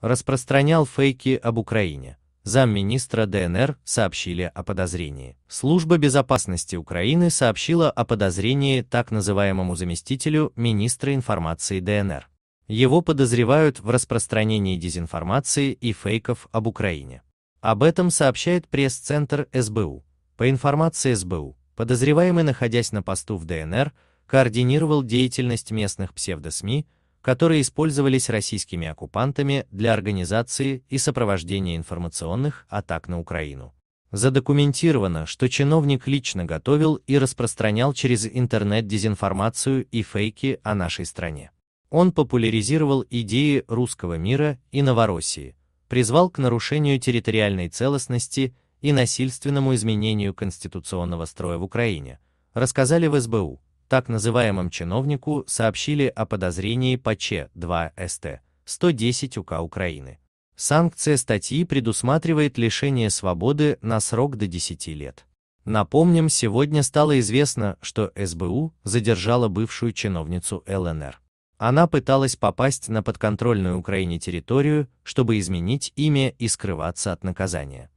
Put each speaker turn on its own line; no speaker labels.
распространял фейки об Украине. Замминистра ДНР сообщили о подозрении. Служба безопасности Украины сообщила о подозрении так называемому заместителю министра информации ДНР. Его подозревают в распространении дезинформации и фейков об Украине. Об этом сообщает пресс-центр СБУ. По информации СБУ, подозреваемый, находясь на посту в ДНР, координировал деятельность местных псевдосми, которые использовались российскими оккупантами для организации и сопровождения информационных атак на Украину. Задокументировано, что чиновник лично готовил и распространял через интернет дезинформацию и фейки о нашей стране. Он популяризировал идеи русского мира и Новороссии, призвал к нарушению территориальной целостности и насильственному изменению конституционного строя в Украине, рассказали в СБУ так называемому чиновнику сообщили о подозрении по Ч-2СТ 110 УК Украины. Санкция статьи предусматривает лишение свободы на срок до 10 лет. Напомним, сегодня стало известно, что СБУ задержала бывшую чиновницу ЛНР. Она пыталась попасть на подконтрольную Украине территорию, чтобы изменить имя и скрываться от наказания.